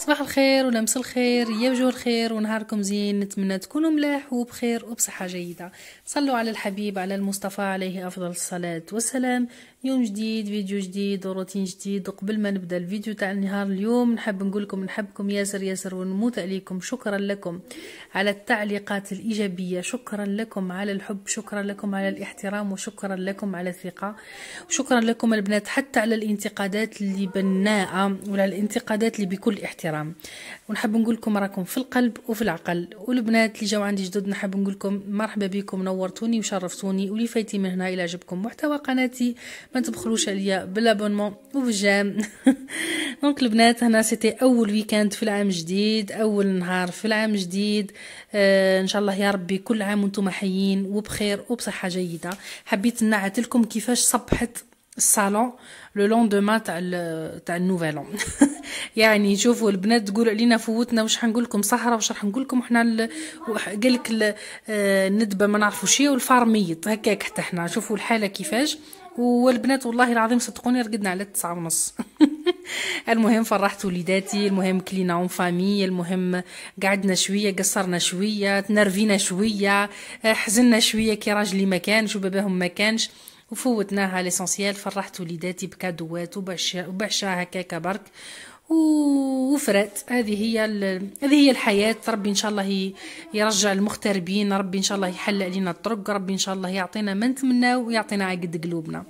صباح الخير ولمس الخير يا وجوه الخير ونهاركم زين نتمنى تكونوا ملاح وبخير وبصحة جيدة صلوا على الحبيب على المصطفى عليه أفضل الصلاة والسلام يوم جديد فيديو جديد وروتين جديد وقبل ما نبدا الفيديو تاع النهار اليوم نحب نقول لكم نحبكم ياسر ياسر ونموت عليكم شكرا لكم على التعليقات الايجابيه شكرا لكم على الحب شكرا لكم على الاحترام وشكرا لكم على الثقه وشكرا لكم البنات حتى على الانتقادات اللي بناءه وعلى الانتقادات اللي بكل احترام ونحب نقول لكم راكم في القلب وفي العقل والبنات اللي جاو عندي جدد نحب نقول لكم مرحبا بكم نورتوني وشرفتوني واللي فايتي من هنا الى عجبكم محتوى قناتي ما تبخلوش عليا بالابونمون وبالجام دونك البنات هنا سيتي اول ويكاند في العام جديد اول نهار في العام جديد آه ان شاء الله يا ربي كل عام وانتم حيين وبخير وبصحه جيده حبيت نعت لكم كيفاش صبحت الصالون لو لوندومان تاع تاع النوفالون يعني شوفوا البنات تقول علينا فوتنا واش حنقول لكم سهره واش راح نقول لكم حنا ال... قال لك آه، الندبه ما نعرفوش شي والفار ميت هكاك حتى حنا شوفوا الحاله كيفاش والبنات والله العظيم صدقوني رقدنا على التسعة ونص المهم فرحت وليداتي المهم كلينا اون فامي المهم قعدنا شويه قصرنا شويه تنرفينا شويه حزنا شويه كي راجلي ما كانش وباباهم ما كانش وفوتناها ليسونسيال فرحت وليداتي بكادوات وبعشا وبعشا هكاك برك وفرات هذه هي هذه هي الحياه ربي ان شاء الله يرجع المغتربين ربي ان شاء الله يحل علينا الطرق ربي ان شاء الله يعطينا ما نتمناو ويعطينا عقد قلوبنا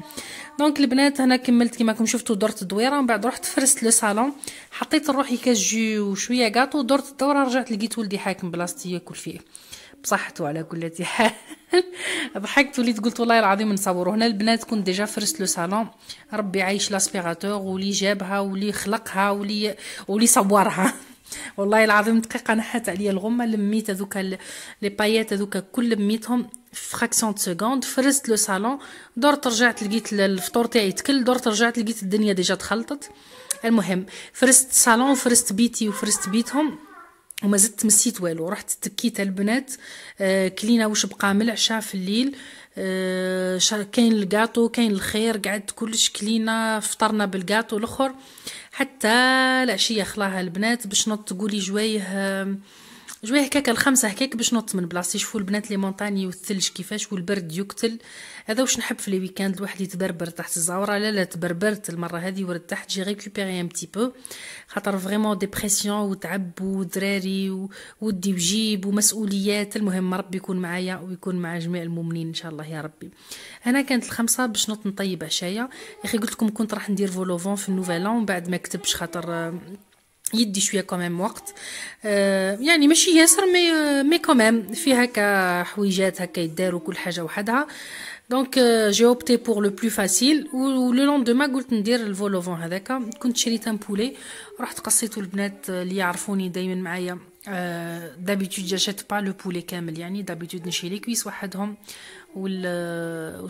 دونك البنات هنا كملت كما راكم شفتوا درت دويره ومن بعد رحت فرست لو صالون حطيت روحي كاجو وشويه كاطو درت الدوره رجعت لقيت ولدي حاكم بلاصتي ياكل فيه بصحته على كل حال ضحكت وليت قلت والله العظيم نصور هنا البنات كنت ديجا فرست لو صالون ربي عايش لاسبيغاتور ولي جابها ولي خلقها ولي ولي صورها والله العظيم دقيقة نحات عليا الغمة لميت هذوك لي بايات هذوك كل لميتهم فراكسيون سكوند فرست لو صالون درت رجعت لقيت الفطور تاعي تكل درت رجعت لقيت الدنيا ديجا تخلطت المهم فرست صالون فرست بيتي وفرست بيتهم وما زدت مسيت والو رحت تكيت البنات آه كلينا واش بقى من العشاء في الليل آه كاين الكاطو كاين الخير قعدت كلش كلينا فطرنا بالكاطو الاخر حتى العشيه خلاها البنات باش نط تقولي جوايه آه جوي هكاك الخمسه هكاك باش نط من بلاصتي شوفوا البنات لي مونطاني والثلج كيفاش والبرد يقتل هذا واش نحب في لي ويكاند الواحد يتبربر تحت الزعوره لا لا تبربرت المره هذه ورد تحت جي ريكوبيري ان تي بو خاطر فريمون ديبرسيون وتعب ودراري ودي وجيب ومسؤوليات المهم ربي يكون معايا ويكون مع جميع المؤمنين ان شاء الله يا ربي هنا كانت الخمسه باش نط نطيب عشايا يا اخي قلت لكم كنت راح ندير فولوفون في النوفالون بعد ما كتبش خاطر يدي شويه كمان وقت آه يعني ماشي ياسر مي مي كمان فيها هكا حويجات هكا يداروا كل حاجه وحدها دونك جي اوبتي بور لو بلو فاسيل لو لوندوما قلت ندير الفولوفون هذاك كنت شريت ان بولي رحت قصيتو البنات آه، اللي يعرفوني دائما معايا Euh, d'habitude j'achète pas le poulet kamel d'habitude je les cuisses ou le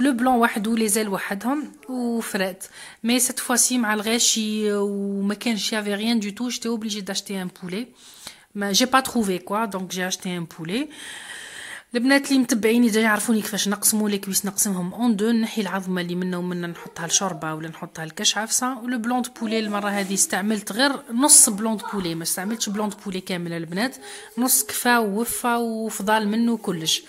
le blanc ou les ailes ou fret mais cette fois-ci malgré si euh, ou mais rien du tout j'étais obligée d'acheter un poulet mais j'ai pas trouvé quoi donc j'ai acheté un poulet البنات اللي متبعيني ديجا يعرفوني كيفاش نقسمو لي كويس نقسمهم اون دو نحي العظمه اللي منا ومنا نحطها لشوربه ولا نحطها لكشعفصه ولو بلوند بولي المره هذه استعملت غير نص بلوند بولي ما استعملتش بلوند بولي كامله البنات نص كفا ووفا وفضال منه كلش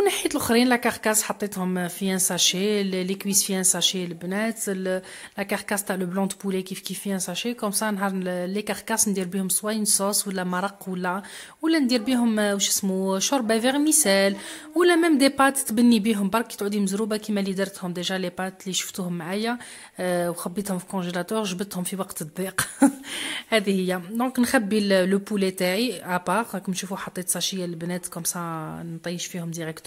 ونحيت الاخرين لا كاركاس حطيتهم في ان ساشي لي كويس في ان ساشي البنات لا كاركاس تاع لو بلون دو بولي كيف كيف في ان ساشي كوم سا نهار لي كاركاس ندير بهم سوا اون صوص ولا مرق ولا ولا ندير بهم آه، واش اسمو شوربه فيرميسيل ولا ميم دي بات تبني بهم برك كي تعودي مزروبه كيما اللي درتهم ديجا لي بات اللي شفتوهم معايا آه، وخبيتهم في كونجيلاتور جبتهم في وقت الضيق هذه هي دونك نخبي لو بولي تاعي ابار راكم تشوفوا حطيت ساشيه البنات كوم سا نطيش فيهم ديريكت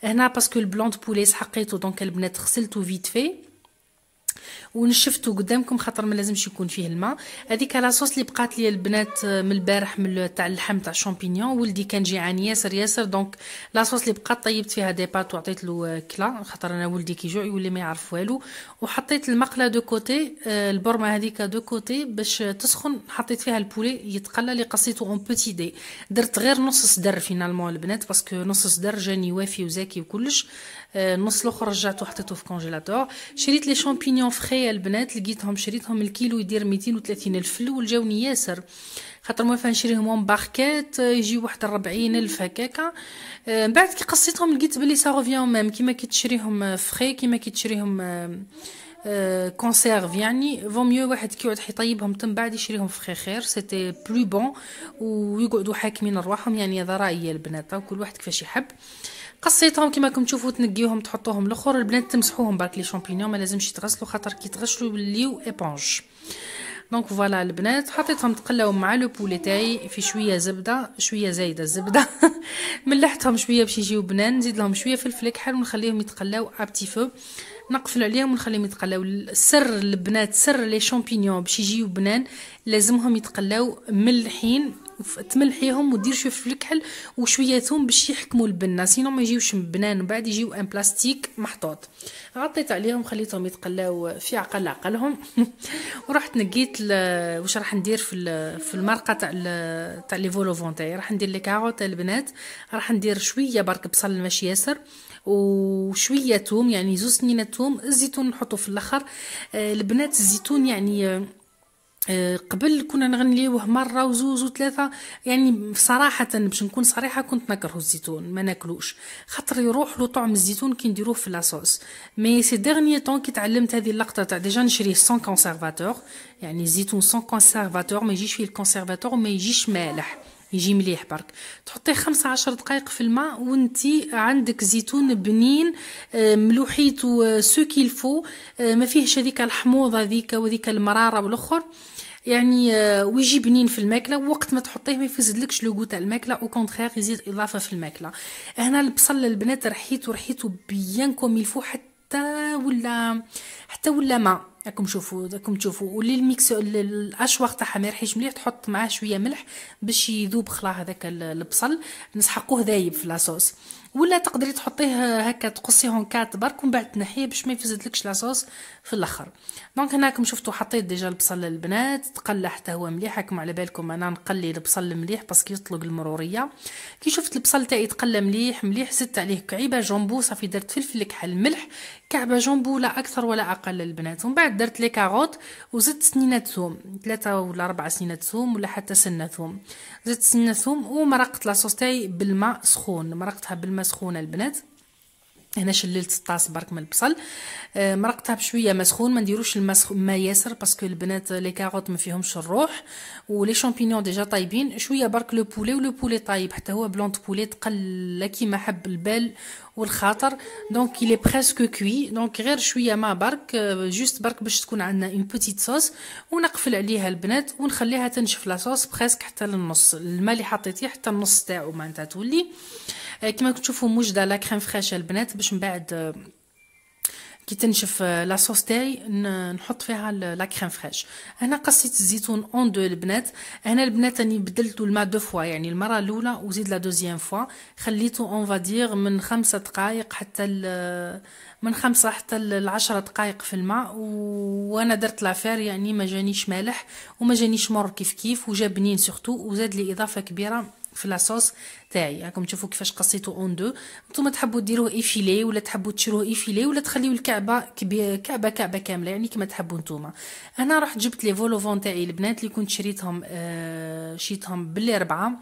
Elle n'a pas que le blanc de poulet s'arrête donc elle peut être c'est tout vite fait. ونشفتو قدامكم خاطر ما لازمش يكون فيه الماء هذيك لاصوص اللي بقات لي البنات من البارح من تاع اللحم تاع الشامبينيون ولدي كان جيعان ياسر ياسر دونك لاصوص اللي بقات طيبت فيها دي بات وعطيت له آه، كلا خاطر انا ولدي كي يجوع يولي ما يعرف والو وحطيت المقله دو كوتي آه، البرمه هذيك دو كوتي باش تسخن حطيت فيها البولي يتقلى لي قصيتو اون بوتي دي درت غير نص صدر فينالمون البنات باسكو نص صدر جاني وافي وزاكي وكلش النص آه، الاخر رجعته حطيته في كونجيلاتور شريت لي شامبينيون فخي البنات لقيتهم شريتهم الكيلو يدير 230 الف الاول جاوني ياسر خاطر موافا نشريهم اون باركات آه، يجي واحد 40 الف هكاكا آه، من بعد كي قصيتهم لقيت بلي سا روفيون ميم كيما كي تشريهم فخي كيما كي تشريهم كونسيرف يعني فو ميو واحد كيقعد يطيبهم تم بعد يشريهم في خير سيتي بلو بون ويقعدوا حاكمين رواحهم يعني هذا رايي البنات كل واحد كيفاش يحب أه قصيتهم كما راكم تشوفوا تنقيوهم تحطوهم الاخر البنات تمسحوهم برك لي شامبينيون ما لازمش يتغسلوا خاطر كي يتغسلوا يوليو ايبونج دونك فوالا البنات حطيتهم تقلاو مع لو بولي تاعي في شويه زبده شويه زايده الزبده ملحتهم شويه باش يجيو بنان نزيد لهم شويه فلفل كحل ونخليهم يتقلاو ابتي فو نقفل عليهم ونخليهم يتقلاو سر البنات سر لي شامبينيون باش يجيو بنان لازمهم يتقلاو ملحين تملحيهم ودير شويه في الكحل وشويه ثوم باش يحكموا البنه سينو ما يجيوش مبنان وبعد بعد يجيو ان بلاستيك محطوط غطيت عليهم خليتهم يتقلاو في عقل عقلهم ورحت نقيت واش راح ندير في في المرقه تاع تاع لي فونتي راح ندير لي كاروت البنات راح ندير شويه برك بصل ماشي ياسر وشويه ثوم يعني زوج سنينه ثوم الزيتون نحطو في الاخر آه، البنات الزيتون يعني آه، قبل كنا نغنيوه مره وزوز وثلاثه يعني صراحه باش نكون صريحه كنت نكره الزيتون ما ناكلوش خاطر يروح له طعم الزيتون كي نديروه في لاصوص مي سي ديرني طون كي تعلمت هذه اللقطه تاع ديجا نشريه سون كونسيرفاتور يعني الزيتون سون كونسيرفاتور ما يجيش فيه الكونسيرفاتور وما يجيش مالح يجي مليح برك تحطيه خمسة عشر دقائق في الماء وانتي عندك زيتون بنين ملوحيتو سو كيلفو ما فيهش هذيك الحموضه هذيك وذيك المراره والاخر يعني آه، ويجي بنين في الماكله وقت ما تحطيه ما يفسدلكش لو تاع الماكله او كونترير يزيد اضافه في الماكله هنا البصل البنات رحيتو رحيتو بيان كوم يلفو حتى ولا حتى ولا ما راكم تشوفوا راكم تشوفوا ولي الميكس الاشواق تاعها ما يرحيش مليح تحط معاه شويه ملح باش يذوب خلا هذاك البصل نسحقوه ذايب في لاصوص ولا تقدري تحطيه هكا تقصيهم كات برك ومن بعد تنحيه باش ما يفزدلكش لاصوص في الاخر دونك هناكم شفتوا حطيت ديجا البصل البنات تقلى حتى هو مليح هاكم على بالكم انا نقلي البصل مليح باسكو يطلق المروريه كي شفت البصل تاعي تقلى مليح مليح زدت عليه كعيبه جامبو صافي درت فلفل كحل ملح كعبه جامبو لا اكثر ولا اقل البنات ومن بعد درت لي كاروت وزدت سنينه ثوم ثلاثه ولا اربعه سنينه ثوم ولا حتى سنه ثوم زدت سنه ثوم ومرقت لاصوص تاعي بالماء سخون مرقتها بالماء الماء سخونه البنات هنا شللت الطاس برك من البصل آه، مرقتها بشويه ما سخون ما نديروش الماء ما ياسر باسكو البنات لي كاروت ما فيهمش الروح ولي شامبينيون ديجا طايبين شويه برك لو بولي ولو بولي طايب حتى هو بلونت بولي تقل كيما حب البال والخاطر دونك الي est كوي دونك غير شويه ما برك جوست آه، برك باش تكون عندنا اون بوتيت صوص ونقفل عليها البنات ونخليها تنشف لا صوص بريسك حتى للنص الماء اللي حطيتيه حتى النص تاعو معناتها تولي آه، كما تشوفوا موجده لا كريم فريش البنات باش من بعد آه، كي تنشف آه، لاصوص تاعي نحط فيها لا كريم فريش هنا قصيت الزيتون اون دو البنات هنا البنات راني بدلتو الماء دو فوا يعني المره الاولى وزيد لا دوزيام فوا خليته اون فادير من خمسة دقائق حتى من خمسة حتى العشرة دقائق في الماء وانا درت لافير يعني ما جانيش مالح وما جانيش مر كيف كيف وجا بنين سورتو وزاد لي اضافه كبيره في لاصوص تاعي يعني راكم تشوفوا كيفاش قصيتو اون دو نتوما تحبوا ديروه ايفيلي ولا تحبوا تشروه ايفيلي ولا تخليو الكعبه كبير كعبه كعبه كامله يعني كما تحبوا نتوما هنا رحت جبت لي فولوفون تاعي البنات اللي كنت شريتهم آه شيتهم باللي ربعه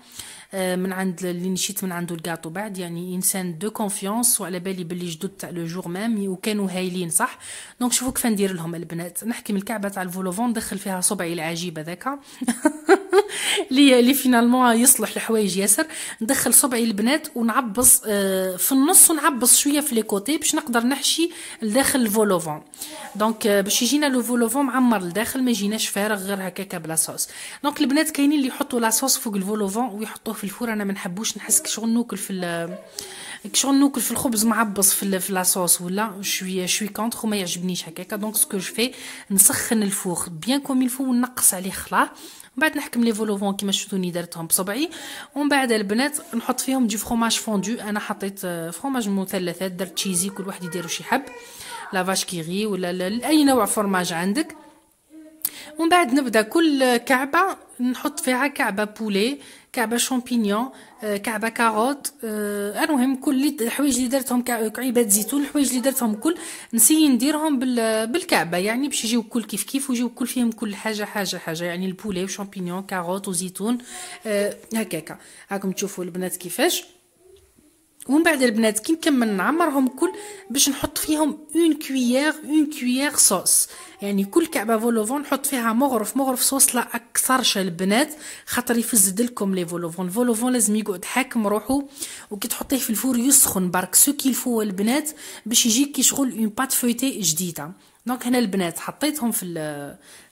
آه، من عند اللي نشيت من عنده الكاطو بعد يعني انسان دو كونفيونس وعلى بالي بلي جدد تاع لو جور مام وكانوا هايلين صح دونك شوفوا كيف ندير لهم البنات نحكم الكعبه تاع الفولوفون ندخل فيها صبعي العجيب ذاك لي لي فينالمون يصلح الحوايج ياسر ندخل صبعي البنات ونعبص آه، في النص ونعبص شويه في لي كوتي باش نقدر نحشي لداخل الفولوفون دونك آه، باش يجينا لو فولوفون معمر لداخل ما يجيناش فارغ غير هكاك بلا صوص دونك البنات كاينين اللي يحطوا لاصوص فوق الفولوفون ويحطوه في الفور انا ما نحبوش نحس شغل ناكل في كي شغل ناكل في الخبز معبص في في لاصوص ولا شويه شوي كونتر وما يعجبنيش هكاك دونك سكو جو في نسخن الفوخ بيان كوم الفو ونقص عليه خلاه من بعد نحكم لي فولوفون كيما شفتوني درتهم بصبعي ومن بعد البنات نحط فيهم دي فروماج فوندو انا حطيت آه، فروماج مثلثات درت تشيزي كل واحد يديرو شي حب لافاش كيغي ولا اي نوع فرماج عندك ومن بعد نبدا كل كعبه نحط فيها كعبه بولي كعبه شامبينيون آه، كعبه كاروت آه، المهم كل الحوايج اللي درتهم كعيبات زيتون الحوايج اللي درتهم كل نسي نديرهم بالكعبه يعني باش يجيو كل كيف كيف ويجيو كل فيهم كل حاجه حاجه حاجه يعني البولي وشامبينيون كاروت وزيتون آه، هكاكا راكم تشوفوا البنات كيفاش ومن بعد البنات كي نكمل نعمرهم كل باش نحط فيهم اون كويير اون كويير صوص يعني كل كعبه فولوفون نحط فيها مغرف مغرف صوص لا اكثرش البنات خاطر يفزد لكم لي فولوفون الفولوفون لازم يقعد حاكم روحو وكي تحطيه في الفور يسخن برك سو كيلفو البنات باش يجيك كي شغل اون بات فويتي جديده دونك هنا البنات حطيتهم في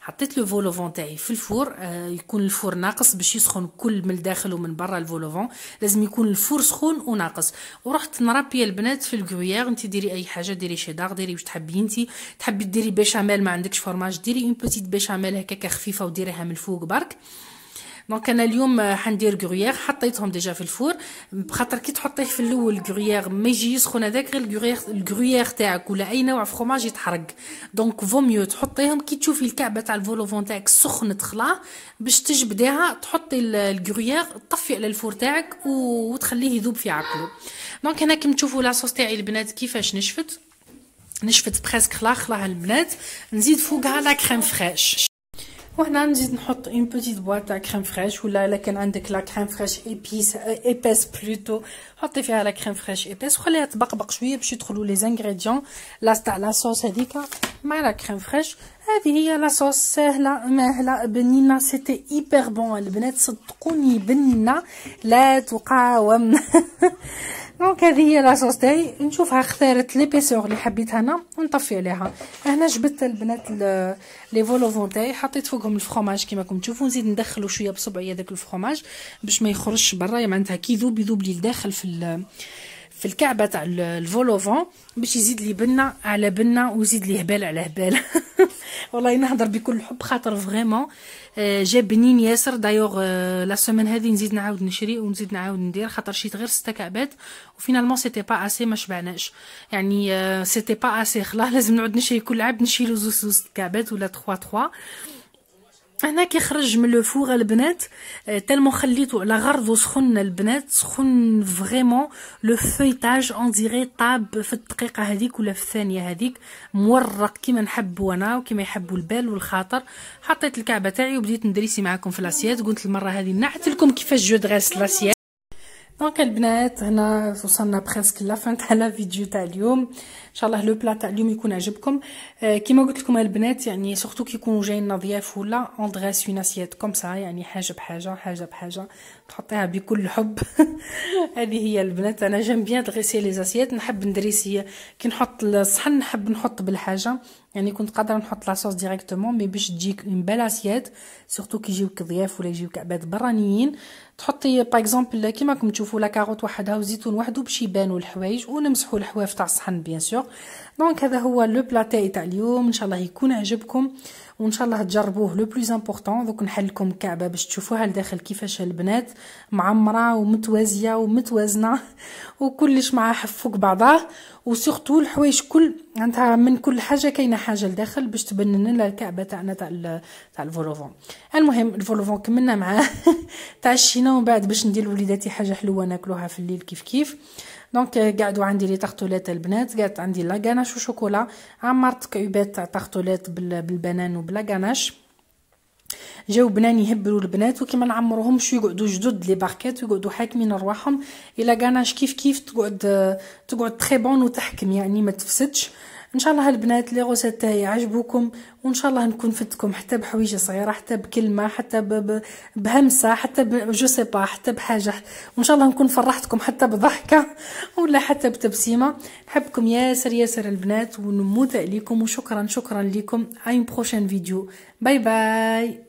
حطيت لو فولوفون تاعي في الفور آه يكون الفور ناقص باش يسخن كل من الداخل ومن برا الفولوفون لازم يكون الفور سخون وناقص ورحت نربي البنات في الكويير انت ديري اي حاجه ديري شيدار ديري واش تحبي انت تحبي ديري بيشاميل ما عندكش فرماج ديري اون بوتيت بيشاميل هكاك خفيفه وديريها من الفوق برك دونك انا اليوم حندير غوريير حطيتهم ديجا في الفور بخاطر كي تحطيه في الاول غوريير ما يجي يسخن هذاك غير الغوريير تاعك ولا اي نوع فخوماج يتحرق دونك فوميو تحطيهم كي تشوفي الكعبه تاع الفولوفون تاعك سخنت خلا باش تجبديها تحطي الغوريير طفي على الفور تاعك وتخليه يذوب في عقله دونك هنا كيما تشوفوا لاصوص تاعي البنات كيفاش نشفت نشفت بريسك خلا خلاها البنات نزيد فوقها لا كريم فريش وهنا نزيد نحط اون بوتيت بوا تاع كريم فريش ولا الا كان عندك لا كريم فريش ايبيس ايبيس بلوتو حطي فيها لا كريم فريش ايبيس وخليها تبقبق شويه باش يدخلوا لي زانغريديون لاص تاع لاصوص هذيك مع لا كريم فريش هذه هي لاصوص سهله ماهله بنينه سيتي ايبر بون البنات صدقوني بنينه لا تقاوم دونك هذه هي لاصوص تاعي نشوفها اختارت بيسور اللي حبيتها انا ونطفي عليها هنا جبت البنات لي فولوفون تاعي حطيت فوقهم الفخوماج كيما راكم تشوفوا نزيد ندخلو شويه بصبعي هذاك الفخوماج باش ما يخرجش برا يعني معناتها كي يذوب يذوب لي لداخل في في الكعبه تاع الفولوفون باش يزيد لي بنه على بنه ويزيد لي هبال على هبال والله نهضر بكل حب خاطر فريمون آه، جاب بنين ياسر دايوغ لا سيمين هذه نزيد نعاود نشري ونزيد نعاود ندير خاطر شيت غير ستة كعبات وفينالمون سيتي با اسي ما شبعناش يعني سيتي با اسي خلاص لازم نعود نشري كل عبد نشيلو زوز زوز كعبات ولا تخوا تخوا هنا كيخرج من لو فوغ البنات آه، تالمو خليتو على غرض سخن البنات سخن فريمون لو فويتاج اون ديغي طاب في الدقيقه هذيك ولا في الثانيه هذيك مورق كيما نحبو انا وكيما يحبو البال والخاطر حطيت الكعبه تاعي وبديت ندريسي معاكم في لاسيات قلت المره هذه نعت لكم كيفاش جو دريس لاسيات دونك البنات هنا وصلنا بريسك فان تاع لا فيديو تاع اليوم ان شاء الله لو بلا تاع اليوم يكون عجبكم كيما قلت لكم البنات يعني سورتو كي يكونوا جايين ضياف ولا اون دريس اون اسيات كوم سا يعني حاجه بحاجه حاجه بحاجه تحطيها بكل حب هذه هي البنات انا جيم بيان دريسي لي اسيات نحب ندريسي كي نحط الصحن نحب نحط بالحاجه يعني كنت قادره نحط لاصوص ديريكتومون مي باش تجيك اون بال اسيات سورتو كي يجيوك ضياف ولا يجيوك عباد برانيين تحطي باغ اكزومبل كيما راكم تشوفوا نضيفوا لا كاروت وحدها والزيتون وحده باش يبانوا الحوايج ونمسحوا الحواف تاع الصحن بيان سور دونك هذا هو لو بلاتي تاع اليوم ان شاء الله يكون عجبكم وان شاء الله تجربوه لو بلوز امبورطون دوك نحل لكم كعبه باش تشوفوها لداخل كيفاش البنات معمره ومتوازيه ومتوازنه وكلش معاه حفوك بعضاه وسورتو الحوايج كل انت من كل حاجه كاينه حاجه لداخل باش تبنن لنا الكعبه تاعنا تاع تاع الفولوفون المهم الفولوفون كملنا معاه تعشينا ومن بعد باش ندير لوليداتي حاجه حلوه ناكلوها في الليل كيف كيف دونك قعدوا عندي لي طرطولات البنات قعدت عندي غاناش وشوكولا عمرت كعبات تاع طرطولات بالبنان غاناش جاو بنان يهبلوا البنات وكيما نعمروهمش يقعدوا جدد لي باركيت ويقعدوا حاكمين رواحهم الا غاناش كيف كيف تقعد تقعد تري بون وتحكم يعني ما تفسدش ان شاء الله البنات لي غوسات تاعي عجبوكم وان شاء الله نكون فدتكم حتى بحويجه صغيره حتى بكلمه حتى بهمسه حتى جو سي با حتى بحاجه وان شاء الله نكون فرحتكم حتى بضحكه ولا حتى بتبسيمه نحبكم ياسر ياسر البنات ونموت عليكم وشكرا شكرا لكم اين بروشين فيديو باي باي